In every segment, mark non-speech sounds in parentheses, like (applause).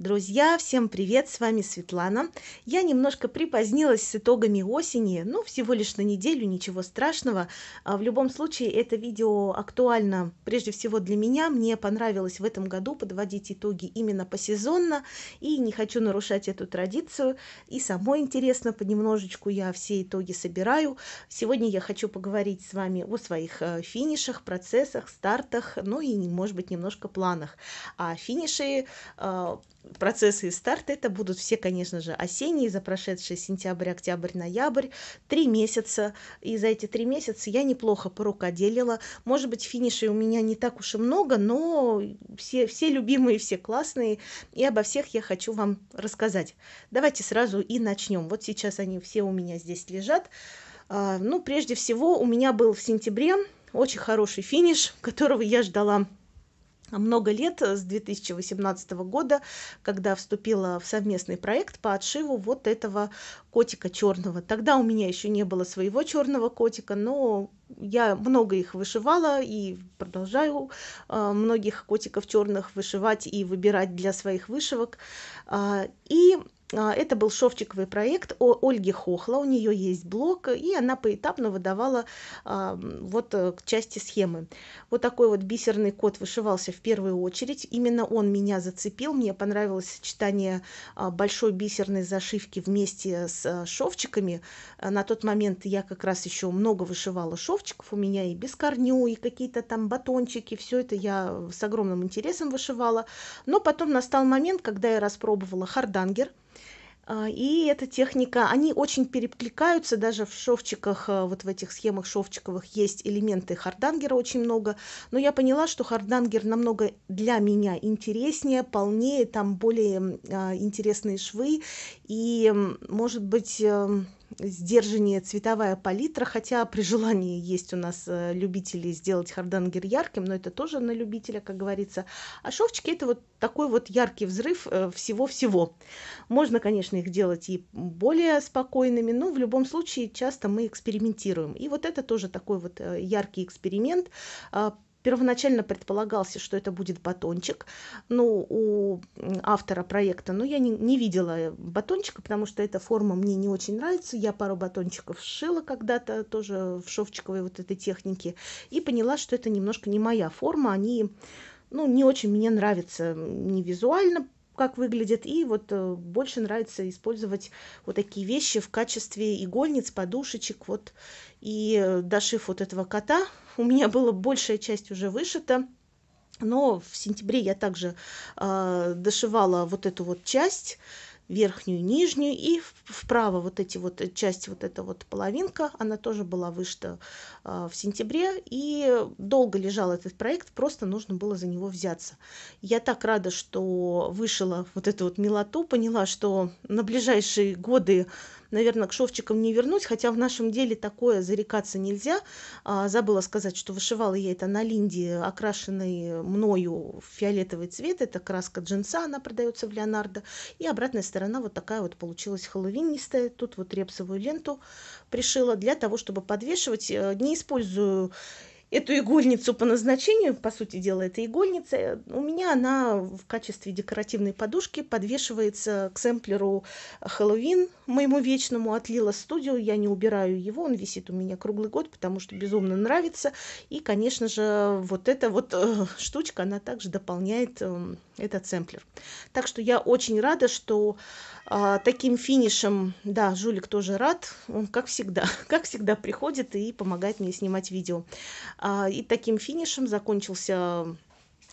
Друзья, всем привет, с вами Светлана. Я немножко припозднилась с итогами осени, ну, всего лишь на неделю, ничего страшного. А, в любом случае, это видео актуально прежде всего для меня. Мне понравилось в этом году подводить итоги именно посезонно, и не хочу нарушать эту традицию. И самой интересно, понемножечку я все итоги собираю. Сегодня я хочу поговорить с вами о своих э, финишах, процессах, стартах, ну и, может быть, немножко планах. А финиши э, процессы и старты это будут все, конечно же, осенние, за прошедшие сентябрь, октябрь, ноябрь, три месяца. И за эти три месяца я неплохо порукоделила. Может быть, финишей у меня не так уж и много, но все, все любимые, все классные. И обо всех я хочу вам рассказать. Давайте сразу и начнем. Вот сейчас они все у меня здесь лежат. А, ну, прежде всего, у меня был в сентябре очень хороший финиш, которого я ждала много лет, э, с 2018 года, когда вступила в совместный проект по отшиву вот этого котика черного. Тогда у меня еще не было своего черного котика, но я много их вышивала и продолжаю э, многих котиков черных вышивать и выбирать для своих вышивок. Э, и а, это был шовчиковый проект о Ольге Хохла, у нее есть блог, и она поэтапно выдавала вот э, к части схемы. Вот такой вот бисерный кот вышивался в первую очередь. Именно он меня зацепил, мне понравилось сочетание а, большой бисерной зашивки вместе с э, шовчиками. А, на тот момент я как раз еще много вышивала шовчиков, у меня и без корню, и какие-то там батончики, все это я с огромным интересом вышивала. Но потом настал момент, когда я распробовала хардангер – а, и эта техника, они очень перекликаются, даже в шовчиках, э, вот в этих схемах шовчиковых есть элементы хардангера очень много, но я поняла, что хардангер намного для меня интереснее, полнее, там более а, интересные швы, и, может быть, эм, сдержаннее цветовая палитра, хотя при желании есть у нас э, любители сделать хардангер ярким, но это тоже на любителя, как говорится. А шовчики это вот такой вот яркий взрыв э, всего-всего. Можно, конечно, их делать и более спокойными, но в любом случае часто мы экспериментируем. И вот это тоже такой вот э, яркий эксперимент, а Первоначально предполагался, что это будет батончик, ну, у автора проекта, но я не, не видела э, батончика, потому что эта форма мне не очень нравится. Я пару батончиков сшила когда-то тоже в шовчиковой вот этой технике и поняла, что это немножко не моя форма, они, ну, не очень мне нравятся не визуально, как выглядит. И вот э, больше нравится использовать вот такие вещи в качестве игольниц, подушечек. Вот. И э, дошив вот этого кота, (laughs) у меня была большая часть уже вышита. Но в сентябре я также э, дошивала вот эту вот часть верхнюю, нижнюю, и вправо вот эти вот э, часть, вот эта вот половинка, она тоже была вышта э, в сентябре, и долго лежал этот проект, просто нужно было за него взяться. Я так рада, что вышила вот эту вот милоту, поняла, что на ближайшие годы наверное, к шовчикам не вернуть, хотя в нашем деле такое зарекаться нельзя. А, забыла сказать, что вышивала я это на линде, окрашенной мною в фиолетовый цвет. Это краска джинса, она продается в Леонардо. И обратная сторона вот такая вот получилась хэллоуинистая. Тут вот репсовую ленту пришила для того, чтобы подвешивать. Э, не использую эту игольницу по назначению, по сути дела, это игольница, у меня она в качестве декоративной подушки подвешивается к сэмплеру Хэллоуин, моему вечному от Лила Студио. Я не убираю его, он висит у меня круглый год, потому что безумно нравится. И, конечно же, вот эта вот э, штучка, она также дополняет э, этот сэмплер. Так что я очень рада, что а, таким финишем, да, Жулик тоже рад. Он, как всегда, (laughs) как всегда приходит и помогает мне снимать видео. А, и таким финишем закончился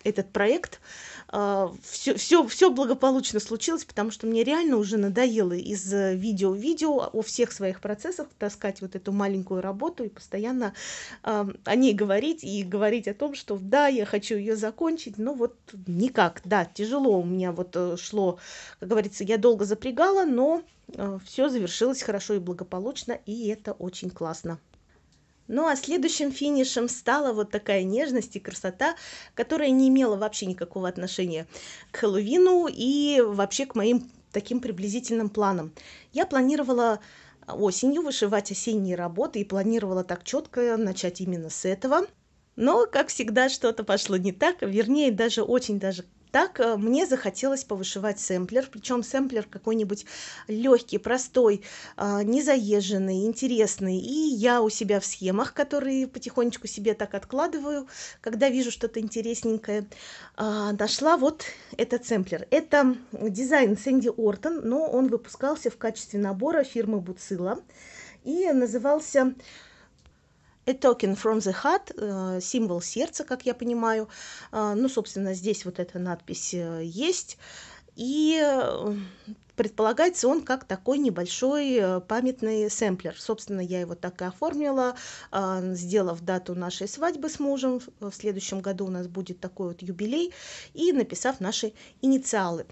этот проект все, а, все, все благополучно случилось, потому что мне реально уже надоело из э, видео в видео о всех своих процессах таскать вот эту маленькую работу и постоянно э, о ней говорить и говорить о том, что да, я хочу ее закончить, но вот никак, да, тяжело у меня вот э, шло, как говорится, я долго запрягала, но э, все завершилось хорошо и благополучно, и это очень классно. Ну а следующим финишем стала вот такая нежность и красота, которая не имела вообще никакого отношения к Хэллоуину и вообще к моим таким приблизительным планам. Я планировала осенью вышивать осенние работы и планировала так четко начать именно с этого. Но, как всегда, что-то пошло не так, вернее, даже очень даже так э, мне захотелось повышивать сэмплер, причем сэмплер какой-нибудь легкий, простой, э, незаезженный, интересный. И я у себя в схемах, которые потихонечку себе так откладываю, когда вижу что-то интересненькое, а, нашла вот этот сэмплер. Это дизайн Сэнди Ортон, но он выпускался в качестве набора фирмы Буцила и назывался A token from the heart, э, символ сердца, как я понимаю. Э, ну, собственно, здесь вот эта надпись э, есть. И предполагается он как такой небольшой памятный сэмплер. Собственно, я его так и оформила, сделав дату нашей свадьбы с мужем. В следующем году у нас будет такой вот юбилей и написав наши инициалы.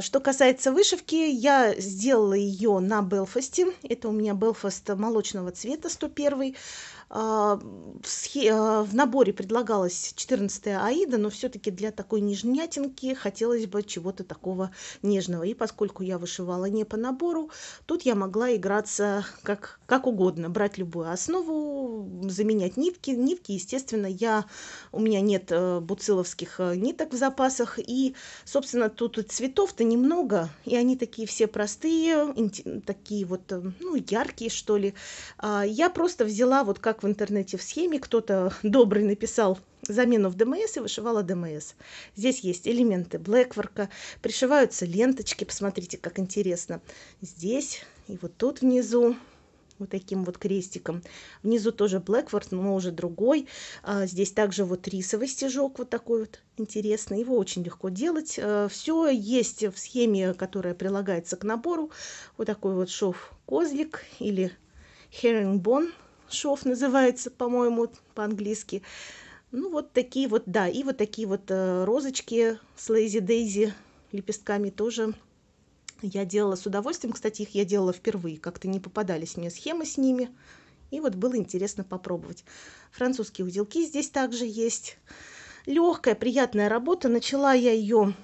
Что касается вышивки, я сделала ее на Белфасте. Это у меня Белфаст молочного цвета 101. А, а, в наборе предлагалась 14-я Аида, но все-таки для такой нежнятинки хотелось бы чего-то такого нежного. И поскольку я вышивала не по набору, тут я могла играться как, как угодно, брать любую основу, заменять нитки. Нитки, естественно, я, у меня нет э, буциловских э, ниток в запасах. И, собственно, тут цветов-то немного, и они такие все простые, такие вот, э, ну, яркие, что ли. А я просто взяла вот как в интернете в схеме, кто-то добрый написал замену в ДМС и вышивала ДМС. Здесь есть элементы блэкворка, пришиваются ленточки, посмотрите, как интересно. Здесь и вот тут внизу вот таким вот крестиком. Внизу тоже блэкворк но уже другой. А здесь также вот рисовый стежок вот такой вот интересный. Его очень легко делать. А, все есть в схеме, которая прилагается к набору. Вот такой вот шов козлик или herringbone шов называется, по-моему, по-английски. Ну, вот такие вот, да, и вот такие вот э, розочки с лейзи-дейзи лепестками тоже я делала с удовольствием. Кстати, их я делала впервые, как-то не попадались мне схемы с ними. И вот было интересно попробовать. Французские узелки здесь также есть. Легкая, приятная работа. Начала я ее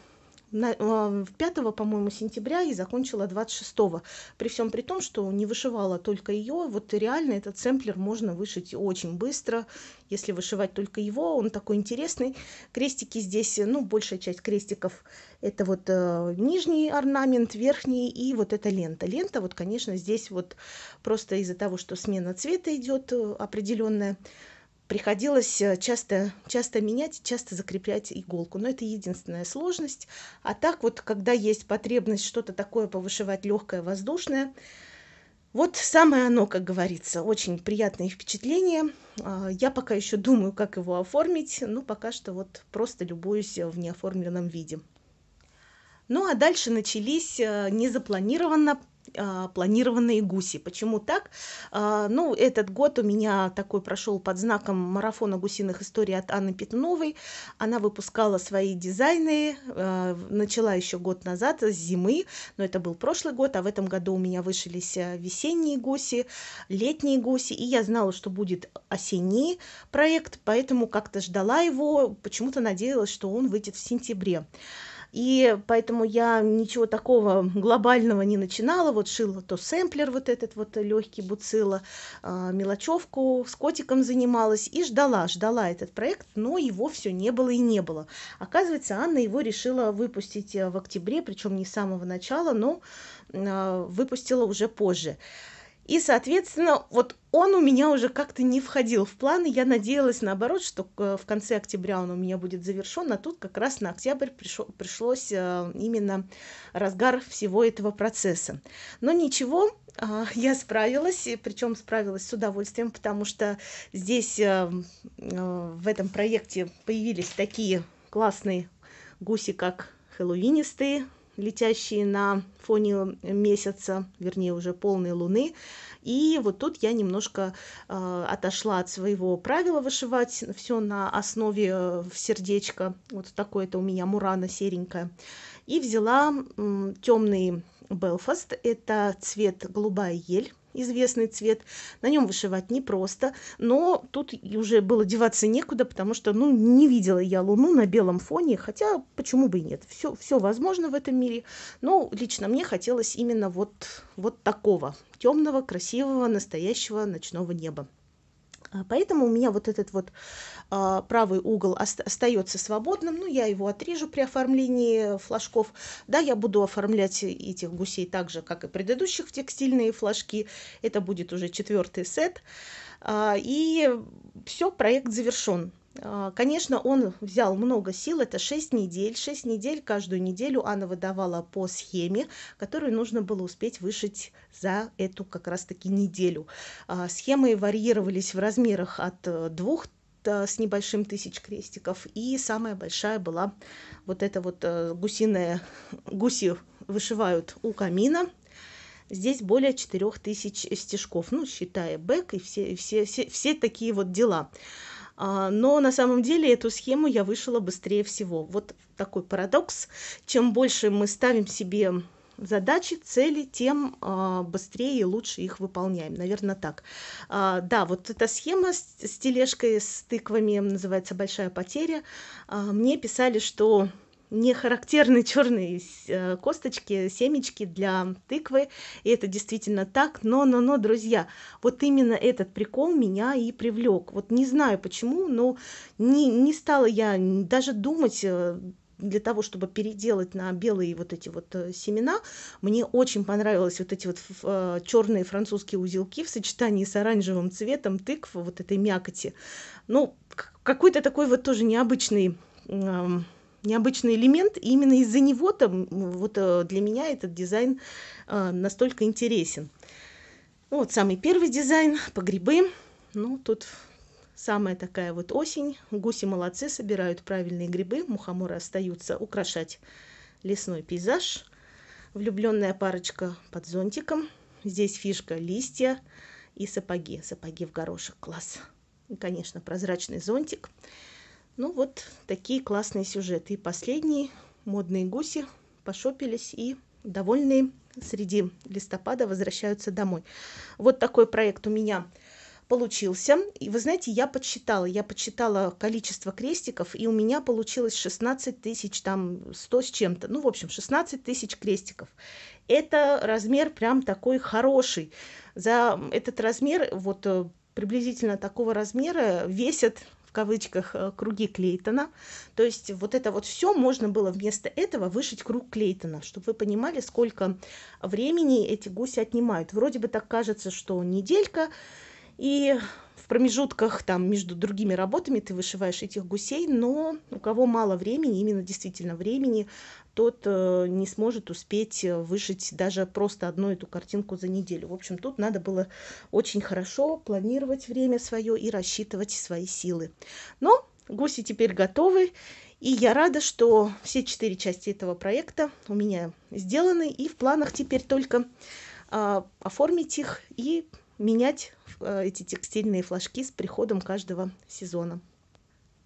на, 5, а, по-моему, сентября и закончила 26-го. При всем при том, что не вышивала только ее, вот реально этот сэмплер можно вышить очень быстро, если вышивать только его, он такой интересный. Крестики здесь, ну, большая часть крестиков это вот э, нижний орнамент, верхний и вот эта лента. Лента, вот, конечно, здесь вот просто из-за того, что смена цвета идет э, определенная, приходилось э, часто, часто менять, часто закреплять иголку. Но это единственная сложность. А так вот, когда есть потребность что-то такое повышивать легкое, воздушное, вот самое оно, как говорится, очень приятное впечатление. А, я пока еще думаю, как его оформить, но ну, пока что вот просто любуюсь в неоформленном виде. Ну а дальше начались э, незапланированно а, планированные гуси. Почему так? А, ну, этот год у меня такой прошел под знаком марафона гусиных историй от Анны Петуновой. Она выпускала свои дизайны, а, начала еще год назад, с зимы, но это был прошлый год, а в этом году у меня вышились весенние гуси, летние гуси, и я знала, что будет осенний проект, поэтому как-то ждала его, почему-то надеялась, что он выйдет в сентябре. И поэтому я ничего такого глобального не начинала. Вот шила то сэмплер вот этот вот легкий буцила, а, мелочевку, с котиком занималась и ждала, ждала этот проект, но его все не было и не было. Оказывается, Анна его решила выпустить э, в октябре, причем не с самого начала, но а, выпустила уже позже. И, соответственно, вот он у меня уже как-то не входил в планы. Я надеялась, наоборот, что э, в конце октября он у меня будет завершен, а тут как раз на октябрь пришел, пришлось э, именно разгар всего этого процесса. Но ничего, а, (laughs) я справилась, причем справилась с удовольствием, потому что здесь э, в этом проекте появились такие классные гуси, как хэллоуинистые, летящие на фоне э, месяца, вернее уже полной луны. И вот тут я немножко э, отошла от своего правила вышивать все на основе э, сердечка. Вот такое-то у меня мурана серенькая. И взяла э, темный Белфаст. Это цвет голубая ель известный цвет. На нем вышивать непросто, но тут уже было деваться некуда, потому что, ну, не видела я Луну на белом фоне, хотя почему бы и нет. Все, все возможно в этом мире, но лично мне хотелось именно вот, вот такого темного, красивого, настоящего ночного неба. А, поэтому у меня вот этот вот а, правый угол остается свободным, ну, я его отрежу при оформлении флажков. Да, я буду оформлять этих гусей так же, как и предыдущих в текстильные флажки. Это будет уже четвертый сет. А, и все, проект завершен. А, конечно, он взял много сил, это 6 недель. 6 недель, каждую неделю Анна выдавала по схеме, которую нужно было успеть вышить за эту как раз-таки неделю. А, схемы варьировались в размерах от э, двух э, с небольшим тысяч крестиков. И самая большая была вот эта вот э, гусиная, (laughs) гуси вышивают у камина. Здесь более 4000 стежков, ну, считая бэк и все, все, все, все такие вот дела. А, но на самом деле эту схему я вышла быстрее всего. Вот такой парадокс. Чем больше мы ставим себе задачи, цели, тем а, быстрее и лучше их выполняем. Наверное, так. А, да, вот эта схема с, тележкой, с тыквами называется «Большая потеря». мне писали, что нехарактерные черные э, косточки, семечки для тыквы. И это действительно так. Но, но, но, друзья, вот именно этот прикол меня и привлек. Вот не знаю почему, но не, не стала я даже думать э, для того, чтобы переделать на белые вот эти вот э, семена, мне очень понравились вот эти вот черные французские узелки в сочетании с оранжевым цветом тыквы, вот этой мякоти. Ну, какой-то такой вот тоже необычный необычный элемент, и именно из-за него там вот э, для меня этот дизайн э, настолько интересен. Вот самый первый дизайн по грибы. Ну, тут самая такая вот осень. Гуси молодцы, собирают правильные грибы. Мухоморы остаются украшать лесной пейзаж. Влюбленная парочка под зонтиком. Здесь фишка листья и сапоги. Сапоги в горошек. Класс. И, конечно, прозрачный зонтик. Ну вот такие классные сюжеты. И последний модные гуси пошопились и довольные среди листопада возвращаются домой. Вот такой проект у меня получился. И вы знаете, я подсчитала, я подсчитала количество крестиков, и у меня получилось 16 тысяч, там 100 с чем-то. Ну, в общем, 16 тысяч крестиков. Это размер прям такой хороший. За этот размер, вот э, приблизительно такого размера, весят кавычках э, круги Клейтона. То есть вот это вот все можно было вместо этого вышить круг Клейтона, чтобы вы понимали, сколько времени эти гуси отнимают. Вроде бы так кажется, что неделька, и в промежутках там между другими работами ты вышиваешь этих гусей, но у кого мало времени, именно действительно времени, тот э, не сможет успеть э, вышить даже просто одну эту картинку за неделю. В общем, тут надо было очень хорошо планировать время свое и рассчитывать свои силы. Но гуси теперь готовы, и я рада, что все четыре части этого проекта у меня сделаны, и в планах теперь только э, оформить их и менять э, эти текстильные флажки с приходом каждого сезона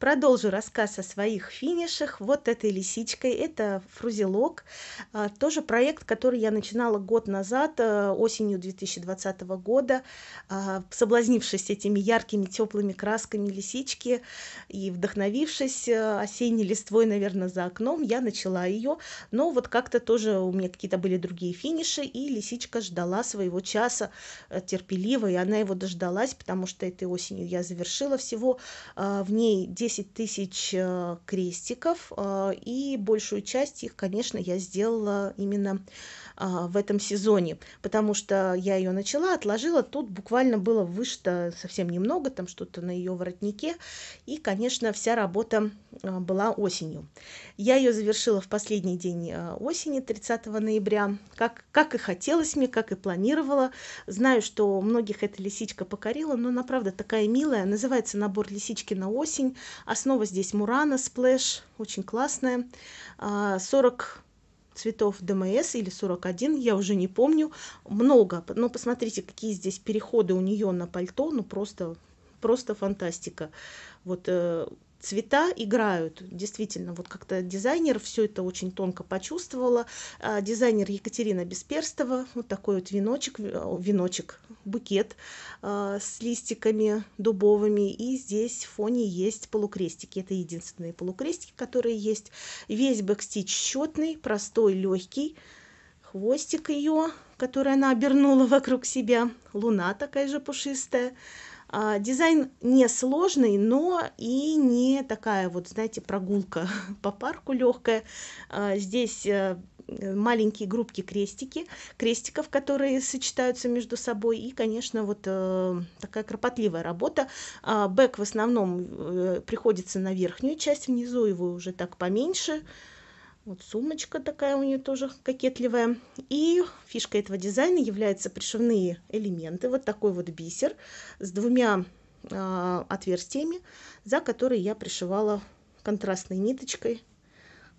Продолжу рассказ о своих финишах. Вот этой лисичкой. Это фрузелок. А, тоже проект, который я начинала год назад, э, осенью 2020 года, а, соблазнившись этими яркими теплыми красками лисички и вдохновившись э, осенней листвой, наверное, за окном, я начала ее. Но вот как-то тоже у меня какие-то были другие финиши, и лисичка ждала своего часа э, терпеливо, и она его дождалась, потому что этой осенью я завершила всего в ней 10 10 тысяч э, крестиков, э, и большую часть их, конечно, я сделала именно а, в этом сезоне, потому что я ее начала, отложила, тут буквально было вышто совсем немного, там что-то на ее воротнике, и, конечно, вся работа э, была осенью. Я ее завершила в последний день осени, 30 ноября, как, как и хотелось мне, как и планировала. Знаю, что многих эта лисичка покорила, но она, правда, такая милая, называется «Набор лисички на осень», Основа здесь Мурана, сплэш, очень классная. 40 а, цветов ДМС или 41, я уже не помню, много. Но посмотрите, какие здесь переходы у нее на пальто, ну просто, просто фантастика. Вот э, цвета играют. Действительно, вот как-то дизайнер все это очень тонко почувствовала. А, дизайнер Екатерина Бесперстова. Вот такой вот веночек, э, веночек, букет а, с листиками дубовыми. И здесь в фоне есть полукрестики. Это единственные полукрестики, которые есть. Весь бэкстич счетный, простой, легкий. Хвостик ее, который она обернула (laughs) вокруг себя. Луна такая же пушистая. А, дизайн не сложный, но и не такая вот, знаете, прогулка (laughs) по парку легкая. А, здесь э, маленькие группки крестики, крестиков, которые сочетаются между собой, и, конечно, вот э, такая кропотливая работа. А, бэк в основном э, приходится на верхнюю часть, внизу его уже так поменьше, вот сумочка такая у нее тоже кокетливая. И фишка этого дизайна являются пришивные элементы. Вот такой вот бисер с двумя э, отверстиями, за которые я пришивала контрастной ниточкой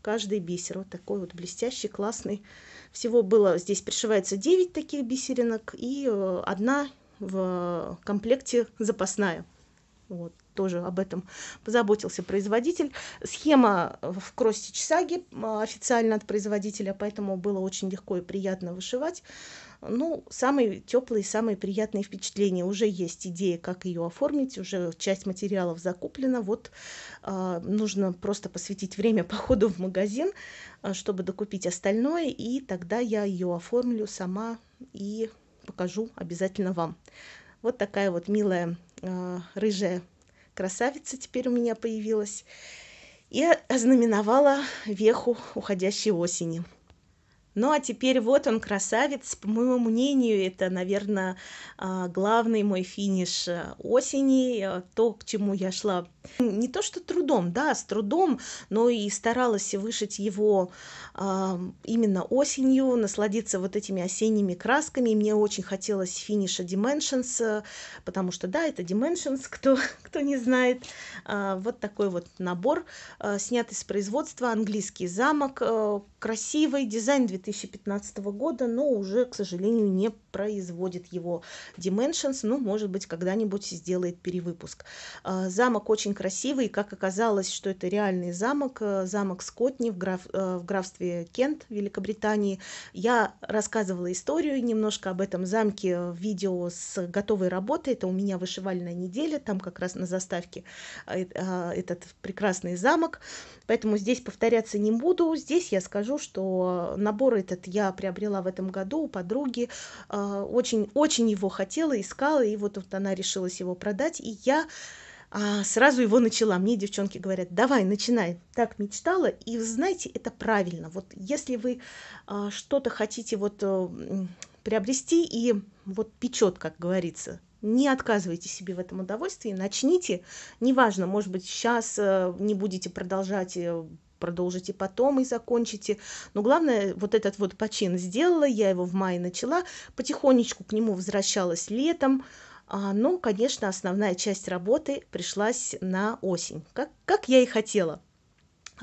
каждый бисер. Вот такой вот блестящий, классный. Всего было, здесь пришивается 9 таких бисеринок и э, одна в э, комплекте запасная. Вот тоже об этом позаботился производитель. Схема э, в кросс-стич э, официально от производителя, поэтому было очень легко и приятно вышивать. Ну, самые теплые, самые приятные впечатления. Уже есть идея, как ее оформить, уже часть материалов закуплена. Вот э, нужно просто посвятить время (laughs) походу в магазин, э, чтобы докупить остальное, и тогда я ее оформлю сама и покажу обязательно вам. Вот такая вот милая э, рыжая красавица теперь у меня появилась, и ознаменовала веху уходящей осени. Ну а теперь вот он, красавец. По моему мнению, это, наверное, а, главный мой финиш э, осени, э, то, к чему я шла. Ну, не то что трудом, да, с трудом, но и старалась вышить его а, именно осенью, насладиться вот этими осенними красками. Мне очень хотелось финиша Dimensions, э, потому что, да, это Dimensions, (laughs) кто, кто не знает. А, вот такой вот набор, снятый с производства, английский замок, красивый, дизайн 2000 2015 года, но уже, к сожалению, не производит его Dimensions. Ну, может быть, когда-нибудь сделает перевыпуск. А, замок очень красивый, и как оказалось, что это реальный замок, э, замок Скотни в, граф, э, в графстве Кент, Великобритании. Я рассказывала историю немножко об этом замке в видео с готовой работы. Это у меня вышивальная неделя, там как раз на заставке э, этот прекрасный замок. Поэтому здесь повторяться не буду. Здесь я скажу, что набор который этот я приобрела в этом году у подруги. А, очень, очень его хотела, искала, и вот, вот она решилась его продать, и я а, сразу его начала. Мне девчонки говорят, давай, начинай. Так мечтала, и знаете, это правильно. Вот если вы а, что-то хотите вот э, приобрести и вот печет, как говорится, не отказывайте себе в этом удовольствии, начните. Неважно, может быть, сейчас э, не будете продолжать э, продолжите потом и закончите. Но главное, вот этот вот почин сделала, я его в мае начала, потихонечку к нему возвращалась летом, а, но, конечно, основная часть работы пришлась на осень, как, как я и хотела.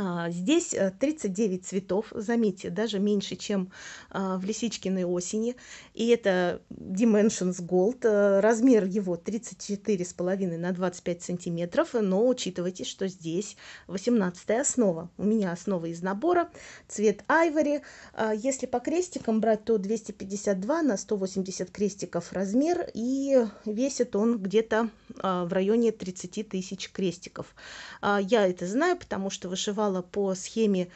А, здесь 39 э, цветов, заметьте, даже меньше, чем а, в Лисичкиной осени. И это Dimensions Gold. Э, размер его 34,5 на 25 сантиметров, но учитывайте, что здесь 18 основа. У меня основа из набора, цвет айвори. Если по крестикам брать, то 252 на 180 крестиков размер, и весит он где-то а, в районе 30 тысяч крестиков. Я это знаю, потому что вышивала поступала по схеме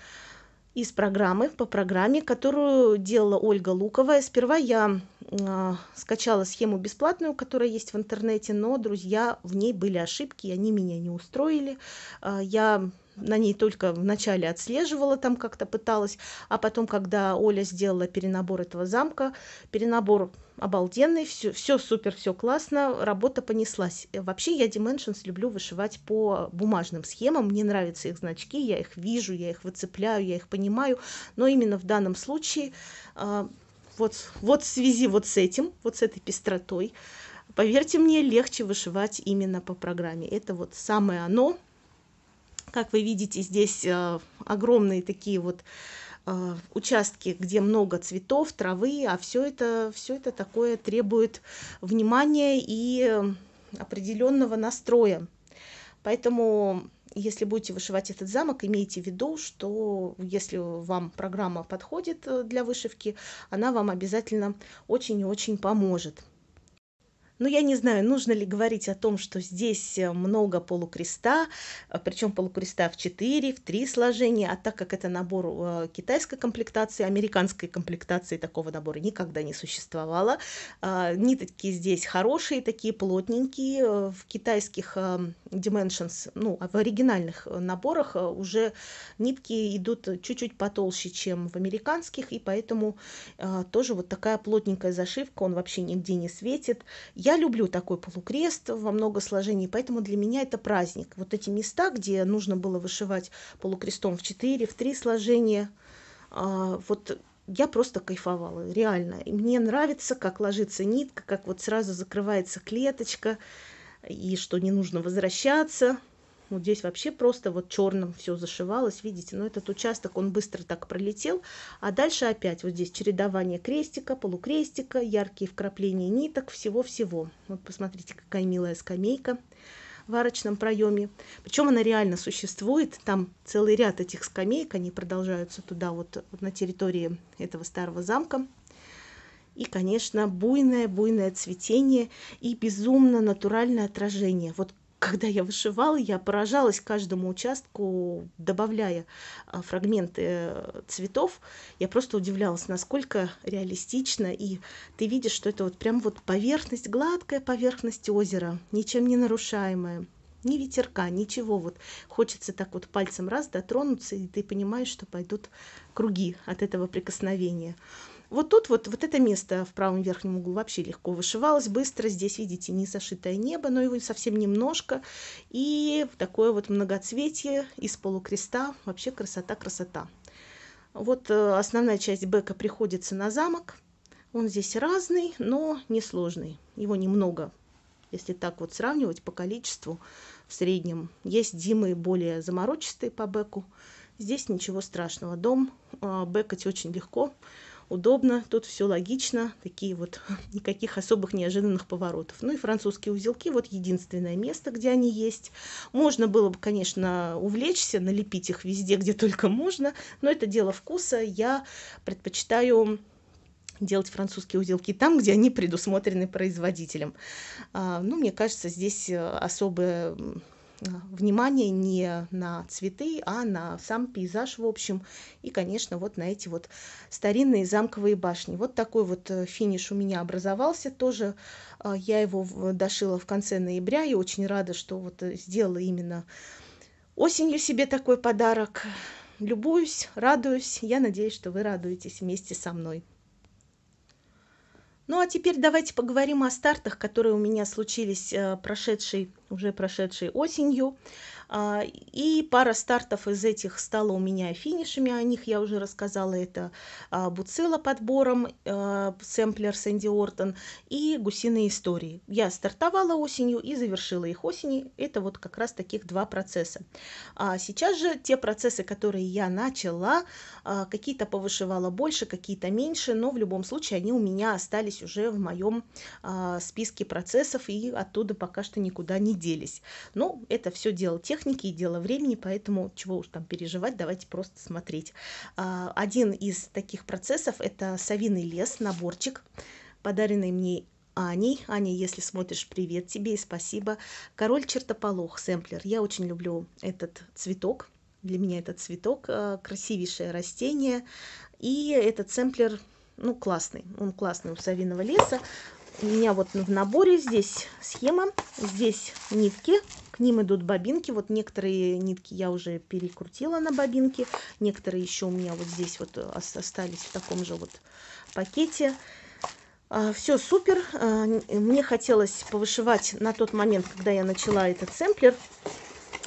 из программы, по программе, которую делала Ольга Луковая. Сперва я э, скачала схему бесплатную, которая есть в интернете, но, друзья, в ней были ошибки, и они меня не устроили. Э, я на ней только вначале отслеживала, там как-то пыталась, а потом, когда Оля сделала перенабор этого замка, перенабор обалденный, все, все супер, все классно, работа понеслась. Э, вообще я Dimensions люблю вышивать по бумажным схемам, мне нравятся их значки, я их вижу, я их выцепляю, я их понимаю, но именно в данном случае а, вот, вот в связи вот с этим, вот с этой пестротой, поверьте мне, легче вышивать именно по программе. Это вот самое оно, как вы видите, здесь э, огромные такие вот э, участки, где много цветов, травы, а все это, все это такое требует внимания и определенного настроя. Поэтому, если будете вышивать этот замок, имейте в виду, что если вам программа подходит э, для вышивки, она вам обязательно очень и очень поможет. Ну я не знаю, нужно ли говорить о том, что здесь э, много полукреста, а, причем полукреста в 4, в 3 сложения, а так как это набор э, китайской комплектации, американской комплектации такого набора никогда не существовало. А, Ниточки здесь хорошие, такие плотненькие. Э, в китайских Dimensions, ну, а в оригинальных наборах уже нитки идут чуть-чуть потолще, чем в американских, и поэтому тоже вот такая плотненькая зашивка, он вообще нигде не светит. Я я люблю такой полукрест во много сложений, поэтому для меня это праздник. Вот эти места, где нужно было вышивать полукрестом в четыре, в три сложения, а, вот я просто кайфовала, реально. И мне нравится, как ложится нитка, как вот сразу закрывается клеточка, и что не нужно возвращаться – вот здесь вообще просто вот черным все зашивалось, видите. Но этот участок, он быстро так пролетел. А дальше опять вот здесь чередование крестика, полукрестика, яркие вкрапления ниток, всего-всего. Вот посмотрите, какая милая скамейка в арочном проеме. Причем она реально существует. Там целый ряд этих скамеек, они продолжаются туда, вот, вот на территории этого старого замка. И, конечно, буйное-буйное цветение и безумно натуральное отражение. Вот когда я вышивала, я поражалась каждому участку, добавляя а, фрагменты э, цветов. Я просто удивлялась, насколько реалистично. И ты видишь, что это вот прям вот поверхность, гладкая поверхность озера, ничем не нарушаемая. Ни ветерка, ничего. Вот хочется так вот пальцем раз дотронуться, и ты понимаешь, что пойдут круги от этого прикосновения. Вот тут вот, вот это место в правом верхнем углу вообще легко вышивалось, быстро. Здесь, видите, не сошитое небо, но его совсем немножко. И такое вот многоцветие из полукреста. Вообще красота-красота. Вот э, основная часть бэка приходится на замок. Он здесь разный, но несложный. Его немного, если так вот сравнивать по количеству в среднем. Есть Димы более заморочистые по бэку. Здесь ничего страшного. Дом э, бэкать очень легко удобно, тут все логично, такие вот (laughs) никаких особых неожиданных поворотов. Ну и французские узелки, вот единственное место, где они есть. Можно было бы, конечно, увлечься, налепить их везде, где только можно, но это дело вкуса. Я предпочитаю делать французские узелки там, где они предусмотрены производителем. А, ну, мне кажется, здесь э, особое Э, внимание не на цветы, а на сам пейзаж в общем. И, конечно, вот на эти вот старинные замковые башни. Вот такой вот э, финиш у меня образовался. Тоже э, я его дошила в конце ноября и очень рада, что вот сделала именно осенью себе такой подарок. Любуюсь, радуюсь. Я надеюсь, что вы радуетесь вместе со мной. Ну а теперь давайте поговорим о стартах, которые у меня случились э, прошедшей, уже прошедшей осенью. А, и пара стартов из этих стала у меня финишами, о них я уже рассказала. Это а, Буцила подбором, э, сэмплер Сэнди Ортон и гусиные истории. Я стартовала осенью и завершила их осенью. Это вот как раз таких два процесса. А сейчас же те процессы, которые я начала, а, какие-то повышивала больше, какие-то меньше, но в любом случае они у меня остались уже в моем списке процессов и оттуда пока что никуда не делись. Но ну, это все дело тех техники и дело времени, поэтому чего уж там переживать, давайте просто смотреть. А, один из таких процессов – это «Совиный лес», наборчик, подаренный мне Аней. Аня, если смотришь, привет тебе и спасибо. «Король чертополох» сэмплер. Я очень люблю этот цветок. Для меня этот цветок а, красивейшее растение. И этот сэмплер, ну, классный. Он классный у совиного леса. У меня вот в наборе здесь схема, здесь нитки, к ним идут бобинки. Вот некоторые нитки я уже перекрутила на бобинки. Некоторые еще у меня вот здесь вот э, остались в таком же вот пакете. А, Все супер. А, э, мне хотелось повышивать на тот момент, когда я начала этот сэмплер,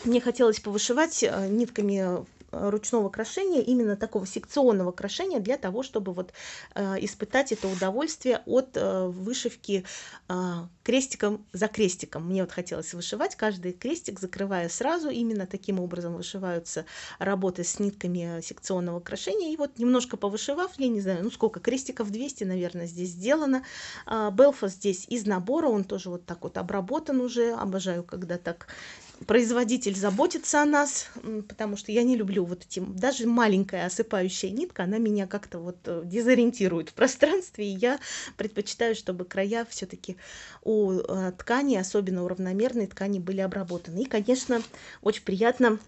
мне хотелось повышивать э, нитками Э, ручного украшения, именно такого секционного украшения для того, чтобы вот э, испытать это удовольствие от э, вышивки крестиком за крестиком. Мне вот хотелось вышивать каждый крестик, закрывая сразу. Именно таким образом вышиваются работы с нитками секционного украшения. И вот немножко повышивав, я не знаю, ну сколько, крестиков 200, наверное, здесь сделано. Белфас здесь из набора, он тоже вот так вот обработан уже. Обожаю, когда так производитель заботится о нас, потому что я не люблю вот эти, даже маленькая осыпающая нитка, она меня как-то вот э, дезориентирует в пространстве, и я предпочитаю, чтобы края все-таки у э, ткани, особенно у равномерной ткани, были обработаны. И, конечно, очень приятно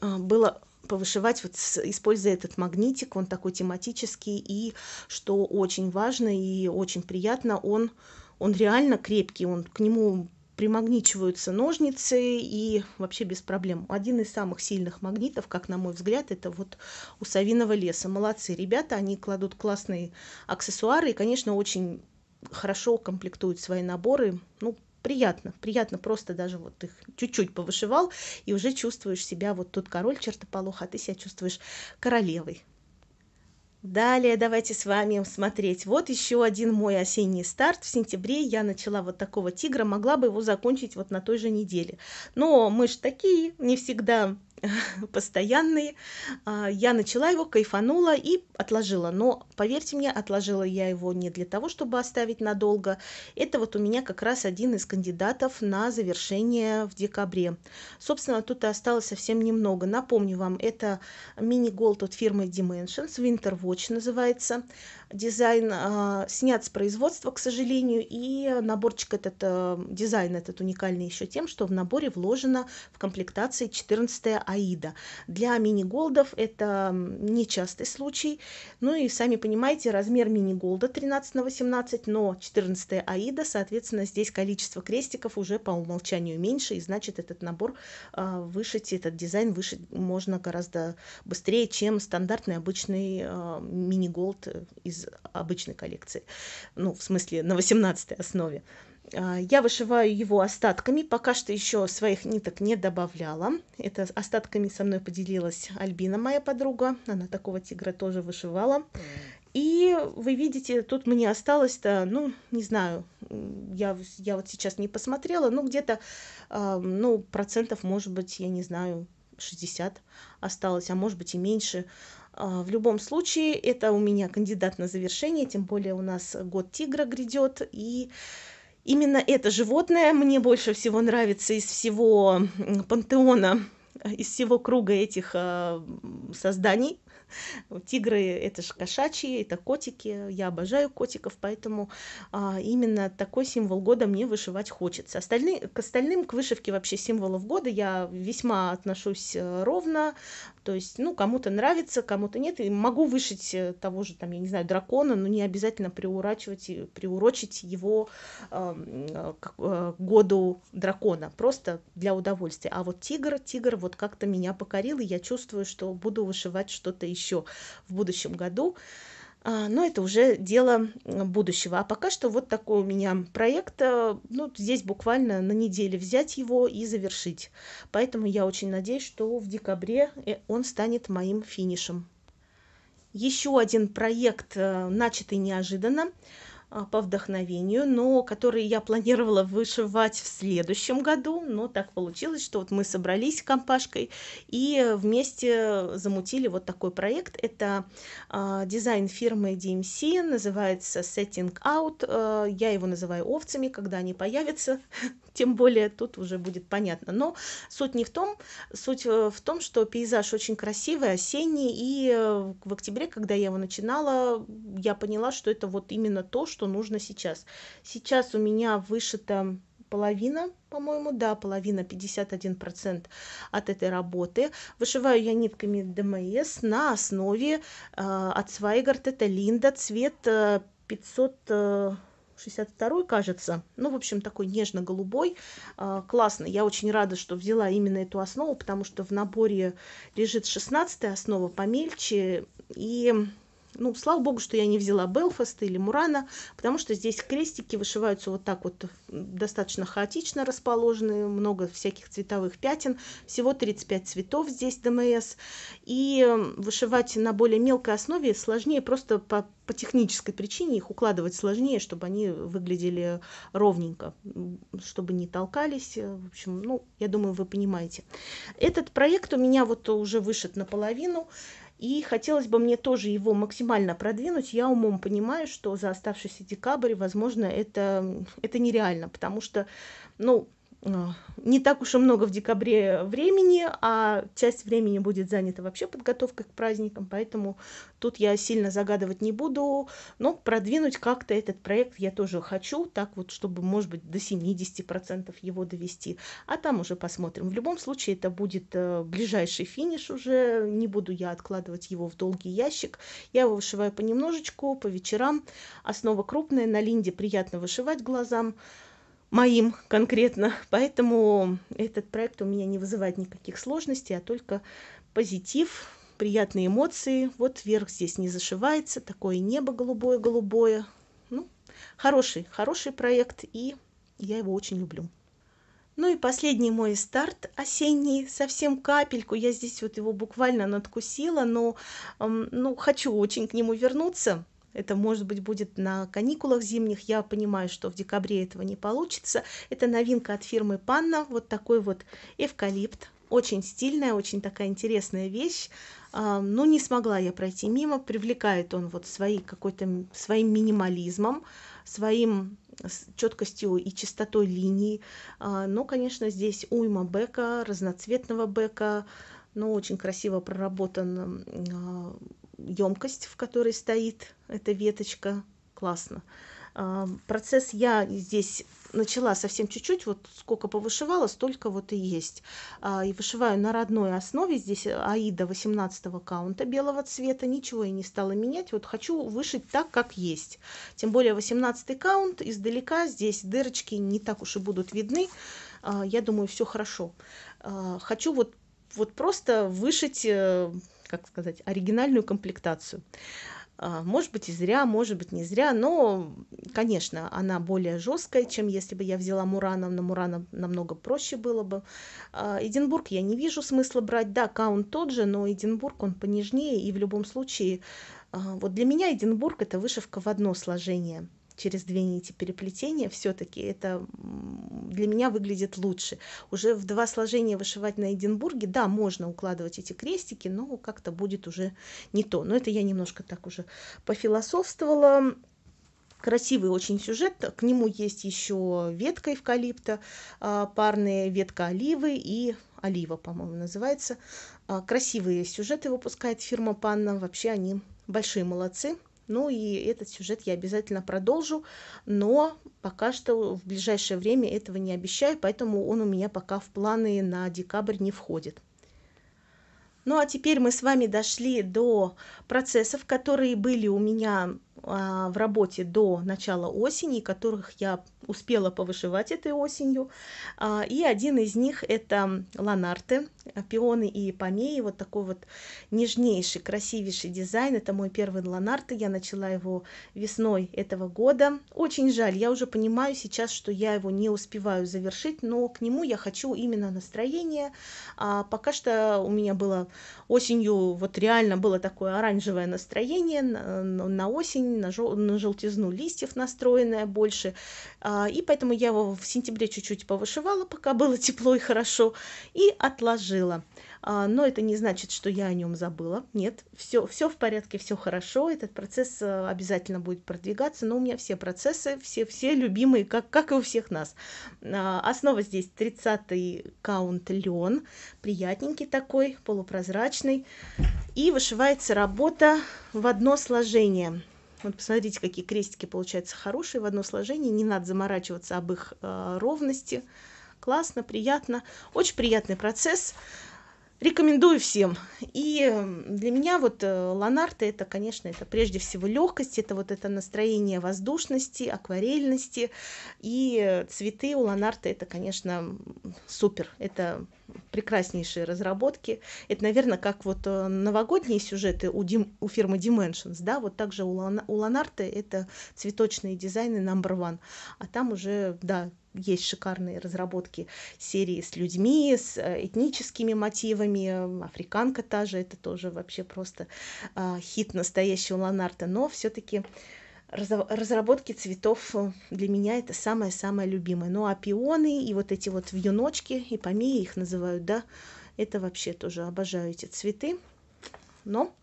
э, было повышивать, вот используя этот магнитик, он такой тематический, и что очень важно и очень приятно, он он реально крепкий, он к нему примагничиваются ножницы и вообще без проблем. Один из самых сильных магнитов, как на мой взгляд, это вот у Савиного леса. Молодцы ребята, они кладут классные аксессуары и, конечно, очень хорошо комплектуют свои наборы. Ну, приятно, приятно просто даже вот их чуть-чуть повышивал, и уже чувствуешь себя вот тут король чертополоха, а ты себя чувствуешь королевой. Далее давайте с вами смотреть. Вот еще один мой осенний старт. В сентябре я начала вот такого тигра, могла бы его закончить вот на той же неделе. Но мы ж такие, не всегда (laughs) постоянный. А, я начала его, кайфанула и отложила. Но, поверьте мне, отложила я его не для того, чтобы оставить надолго. Это вот у меня как раз один из кандидатов на завершение в декабре. Собственно, тут и осталось совсем немного. Напомню вам, это мини-голд от фирмы Dimensions, Winter Watch называется дизайн э, снят с производства, к сожалению, и наборчик этот, э, дизайн этот уникальный еще тем, что в наборе вложено в комплектации 14 Аида. Для мини-голдов это нечастый случай, ну и сами понимаете, размер мини-голда 13 на 18, но 14 Аида, соответственно, здесь количество крестиков уже по умолчанию меньше, и значит этот набор э, вышить, этот дизайн вышить можно гораздо быстрее, чем стандартный обычный э, мини-голд из обычной коллекции, ну, в смысле, на 18 основе. А, я вышиваю его остатками, пока что еще своих ниток не добавляла. Это остатками со мной поделилась Альбина, моя подруга, она такого тигра тоже вышивала. И вы видите, тут мне осталось-то, ну, не знаю, я, я вот сейчас не посмотрела, ну, где-то, а, ну, процентов, может быть, я не знаю, 60 осталось, а может быть и меньше. А, в любом случае, это у меня кандидат на завершение, тем более у нас год тигра грядет, и именно это животное мне больше всего нравится из всего пантеона, из всего круга этих а, созданий. Тигры — это же кошачьи, это котики. Я обожаю котиков, поэтому а, именно такой символ года мне вышивать хочется. Остальные, к остальным, к вышивке вообще символов года я весьма отношусь э, ровно, то есть, ну, кому-то нравится, кому-то нет. И могу вышить э, того же, там, я не знаю, дракона, но не обязательно и приурочить его эм, э, к э, году дракона, просто для удовольствия. А вот тигр, тигр вот как-то меня покорил, и я чувствую, что буду вышивать что-то еще в будущем году. Э, а, но это уже дело э, будущего. А пока что вот такой у меня проект. Э, ну, здесь буквально на неделе взять его и завершить. Поэтому я очень надеюсь, что в декабре э, он станет моим финишем. Еще один проект, начатый неожиданно. А, по вдохновению, но которые я планировала вышивать в следующем году, но так получилось, что вот мы собрались компашкой и вместе замутили вот такой проект. Это э, дизайн фирмы DMC, называется Setting Out. Э, я его называю овцами, когда они появятся, (laughs) тем более тут уже будет понятно. Но суть не в том, суть э, в том, что пейзаж очень красивый, осенний, и э, в октябре, когда я его начинала, я поняла, что это вот именно то, что что нужно сейчас. Сейчас у меня вышита половина, по-моему, да, половина, 51% от этой работы. Вышиваю я нитками ДМС эм на основе э, от Свайгард, это Линда, цвет э, 500... Э, кажется. Ну, в общем, такой нежно-голубой. А, классно. Я очень рада, что взяла именно эту основу, потому что в наборе лежит 16 основа помельче. И ну, слава богу, что я не взяла Белфаст или Мурана, потому что здесь крестики вышиваются вот так вот достаточно хаотично расположены, много всяких цветовых пятен, всего 35 цветов здесь ДМС. И вышивать на более мелкой основе сложнее просто по, по технической причине, их укладывать сложнее, чтобы они выглядели ровненько, чтобы не толкались. Э, в общем, ну, я думаю, вы понимаете. Этот проект у меня вот уже вышит наполовину. И хотелось бы мне тоже его максимально продвинуть. Я умом понимаю, что за оставшийся декабрь, возможно, это, это нереально, потому что, ну, Э, не так уж и много в декабре времени, а часть времени будет занята вообще подготовкой к праздникам, поэтому тут я сильно загадывать не буду, но продвинуть как-то этот проект я тоже хочу, так вот, чтобы, может быть, до 70% его довести, а там уже посмотрим. В любом случае, это будет э, ближайший финиш уже, не буду я откладывать его в долгий ящик, я его вышиваю понемножечку, по вечерам, основа крупная, на линде приятно вышивать глазам, моим конкретно. Поэтому этот проект у меня не вызывает никаких сложностей, а только позитив, приятные эмоции. Вот верх здесь не зашивается, такое небо голубое-голубое. Ну, хороший, хороший проект, и я его очень люблю. Ну и последний мой старт осенний, совсем капельку, я здесь вот его буквально надкусила, но ну, хочу очень к нему вернуться это, может быть, будет на каникулах зимних. Я понимаю, что в декабре этого не получится. Это новинка от фирмы Панна. Вот такой вот эвкалипт. Очень стильная, очень такая интересная вещь. А, но не смогла я пройти мимо. Привлекает он вот своей какой-то своим минимализмом, своим четкостью и чистотой линий. А, но, конечно, здесь уйма бека, разноцветного бека, но очень красиво проработан а, емкость, в которой стоит эта веточка. Классно. А, процесс я здесь начала совсем чуть-чуть, вот сколько повышивала, столько вот и есть. А, и вышиваю на родной основе, здесь аида 18 каунта белого цвета, ничего я не стала менять, вот хочу вышить так, как есть. Тем более 18 каунт, издалека здесь дырочки не так уж и будут видны, а, я думаю, все хорошо. Хочу вот, вот просто вышить э, как сказать, оригинальную комплектацию. А, может быть и зря, может быть не зря, но, конечно, она более жесткая, чем если бы я взяла Муранов. На Муранов намного проще было бы. А, Эдинбург я не вижу смысла брать. Да, каунт тот же, но Эдинбург он понежнее и в любом случае... А, вот для меня Эдинбург это вышивка в одно сложение – через две нити переплетения, все-таки это для меня выглядит лучше. Уже в два сложения вышивать на Эдинбурге, да, можно укладывать эти крестики, но как-то будет уже не то. Но это я немножко так уже пофилософствовала. Красивый очень сюжет. К нему есть еще ветка эвкалипта, а, парная ветка оливы и олива, по-моему, называется. А, красивые сюжеты выпускает фирма Панна. Вообще они большие молодцы. Ну и этот сюжет я обязательно продолжу, но пока что в ближайшее время этого не обещаю, поэтому он у меня пока в планы на декабрь не входит. Ну а теперь мы с вами дошли до процессов, которые были у меня а, в работе до начала осени, которых я успела повышивать этой осенью. А, и один из них это ланарты, пионы и помеи. Вот такой вот нежнейший, красивейший дизайн. Это мой первый ланарты. Я начала его весной этого года. Очень жаль, я уже понимаю сейчас, что я его не успеваю завершить, но к нему я хочу именно настроение. А пока что у меня было осенью, вот реально было такое оранжевое настроение на, на осень на, жел на желтизну листьев настроенная больше. А, и поэтому я его в сентябре чуть-чуть повышивала, пока было тепло и хорошо, и отложила. А, но это не значит, что я о нем забыла. Нет, все, все в порядке, все хорошо. Этот процесс э, обязательно будет продвигаться. Но у меня все процессы, все, все любимые, как, как и у всех нас. А, основа здесь 30-й каунт лен. Приятненький такой, полупрозрачный. И вышивается работа в одно сложение. Вот посмотрите, какие крестики получаются хорошие в одно сложение. Не надо заморачиваться об их э, ровности. Классно, приятно. Очень приятный процесс. Рекомендую всем. И эм, для меня вот э, Ланарта это, конечно, это прежде всего легкость, это вот это настроение воздушности, акварельности. И цветы у Ланарта это, конечно, супер. Это прекраснейшие разработки. Это, наверное, как вот э, новогодние сюжеты у, Дим, у фирмы Dimensions, да, вот также у, Лан, у Ланарте это цветочные дизайны number one, а там уже, да, есть шикарные разработки серии с людьми, с э, этническими мотивами. Африканка та же, это тоже вообще просто а, хит настоящего Ланарта. Но все-таки разработки цветов э, для меня это самое-самое любимое. Ну а пионы и вот эти вот вьюночки, и помеи их называют, да, это вообще тоже обожаю эти цветы. Но,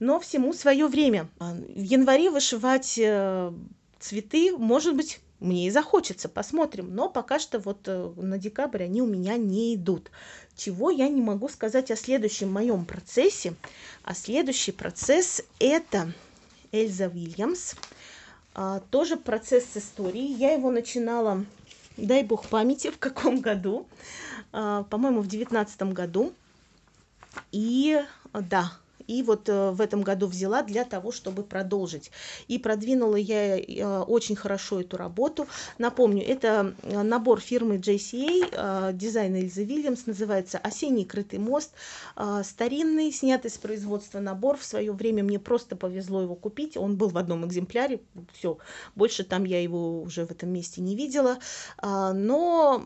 но всему свое время. А, в январе вышивать э, цветы, может быть, мне и захочется, посмотрим. Но пока что вот э, на декабрь они у меня не идут. Чего я не могу сказать о следующем моем процессе. А следующий процесс это Эльза Уильямс. А, тоже процесс истории Я его начинала, дай бог памяти, (laughs) в каком году. А, по-моему, в девятнадцатом году. И да, и вот э, в этом году взяла для того, чтобы продолжить. И продвинула я э, очень хорошо эту работу. Напомню, это э, набор фирмы JCA, дизайн Эльзы Вильямс, называется «Осенний крытый мост», старинный, снятый с производства набор. В свое время мне просто повезло его купить, он был в одном экземпляре, все, больше там я его уже в этом месте не видела, но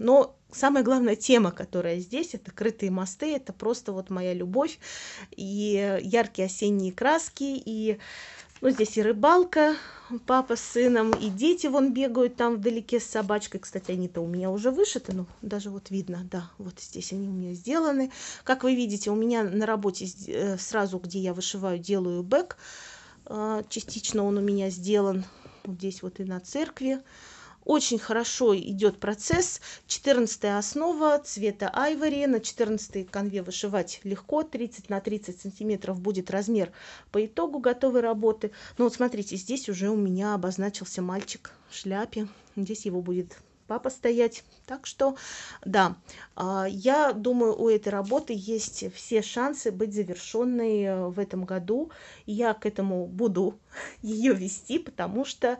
но самая главная тема, которая здесь, это крытые мосты, это просто вот моя любовь, и яркие осенние краски, и ну, здесь и рыбалка, папа с сыном, и дети вон бегают там вдалеке с собачкой. Кстати, они-то у меня уже вышиты, ну, даже вот видно, да, вот здесь они у меня сделаны. Как вы видите, у меня на работе э, сразу, где я вышиваю, делаю бэк. Э, частично он у меня сделан здесь вот и на церкви. Очень хорошо идет процесс. 14 основа цвета айвори. На 14 конве вышивать легко. 30 на 30 сантиметров будет размер по итогу готовой работы. Ну вот смотрите, здесь уже у меня обозначился мальчик в шляпе. Здесь его будет папа стоять. Так что, да, а, я думаю, у этой работы есть все шансы быть завершенной э, в этом году. Я к этому буду (laughs) ее вести, потому что,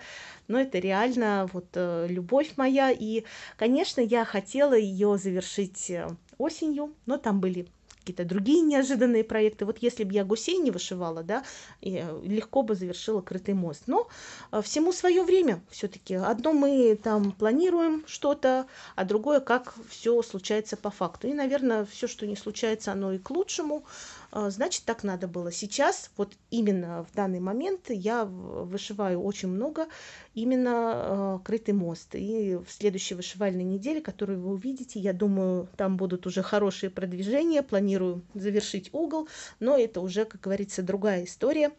ну, это реально вот э, любовь моя. И, конечно, я хотела ее завершить э, осенью, но там были какие-то другие неожиданные проекты. Вот если бы я гусей не вышивала, да, э, легко бы завершила крытый мост. Но э, всему свое время все-таки. Одно мы там планируем что-то, а другое, как все случается по факту. И, наверное, все, что не случается, оно и к лучшему. А, значит, так надо было. Сейчас, вот именно в данный момент, я вышиваю очень много именно а, крытый мост. И в следующей вышивальной неделе, которую вы увидите, я думаю, там будут уже хорошие продвижения. Планирую завершить угол, но это уже, как говорится, другая история.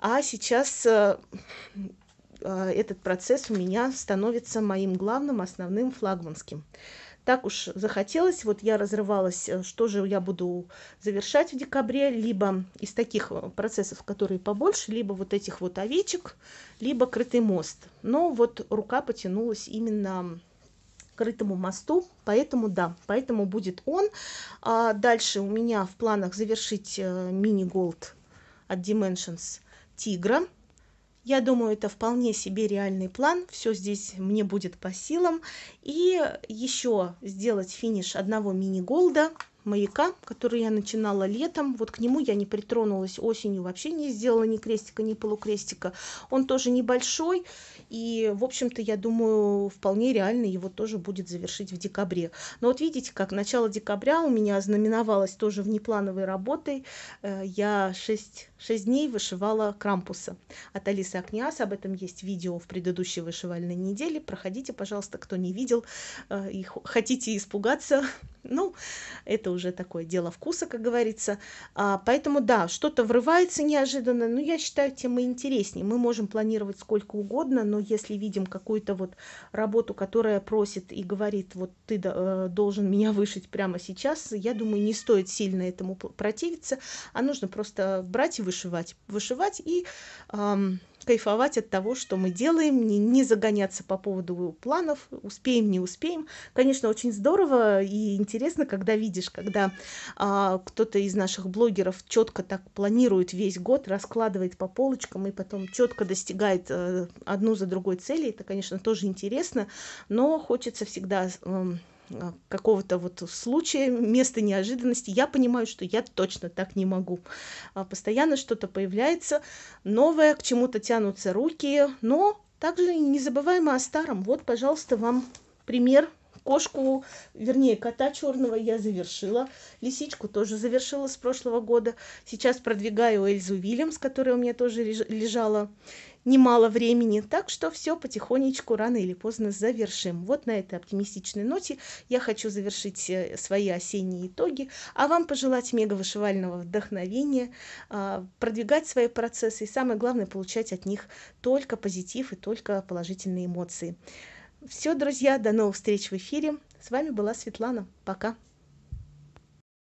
А сейчас а, этот процесс у меня становится моим главным, основным флагманским так уж захотелось, вот я разрывалась, э, что же я буду завершать в декабре, либо из таких э, процессов, которые побольше, либо вот этих вот овечек, либо крытый мост. Но вот рука потянулась именно к крытому мосту, поэтому да, поэтому будет он. А дальше у меня в планах завершить э, мини-голд от Dimensions тигра – я думаю, это вполне себе реальный план, все здесь мне будет по силам. И еще сделать финиш одного мини-голда маяка, который я начинала летом. Вот к нему я не притронулась осенью, вообще не сделала ни крестика, ни полукрестика. Он тоже небольшой, и, в общем-то, я думаю, вполне реально его тоже будет завершить в декабре. Но вот видите, как начало декабря у меня ознаменовалось тоже внеплановой работой. Э, я 6 Шесть дней вышивала Крампуса. От Алисы Акниас об этом есть видео в предыдущей вышивальной неделе. Проходите, пожалуйста, кто не видел э, и хотите испугаться. (laughs) Ну, это уже такое дело вкуса, как говорится. А, поэтому, да, что-то врывается неожиданно, но я считаю, тема интереснее. Мы можем планировать сколько угодно, но если видим какую-то вот работу, которая просит и говорит, вот ты э, должен меня вышить прямо сейчас, я думаю, не стоит сильно этому противиться, а нужно просто брать вышивать. Вышивать и эм, кайфовать от того, что мы делаем, не, не загоняться по поводу планов, успеем, не успеем. Конечно, очень здорово и интересно, когда видишь, когда э, кто-то из наших блогеров четко так планирует весь год, раскладывает по полочкам и потом четко достигает э, одну за другой цели. Это, конечно, тоже интересно, но хочется всегда... Э, а, какого-то вот случая, места неожиданности, я понимаю, что я точно так не могу. А, постоянно что-то появляется новое, к чему-то тянутся руки, но также не забываем о старом. Вот, пожалуйста, вам пример кошку, вернее, кота черного я завершила. Лисичку тоже завершила с прошлого года. Сейчас продвигаю Эльзу Вильямс, которая у меня тоже лежала немало времени, так что все потихонечку, рано или поздно завершим. Вот на этой оптимистичной ноте я хочу завершить э, свои осенние итоги, а вам пожелать мегавышивального вдохновения, а, продвигать свои процессы и самое главное, получать от них только позитив и только положительные эмоции. Все, друзья, до новых встреч в эфире. С вами была Светлана. Пока.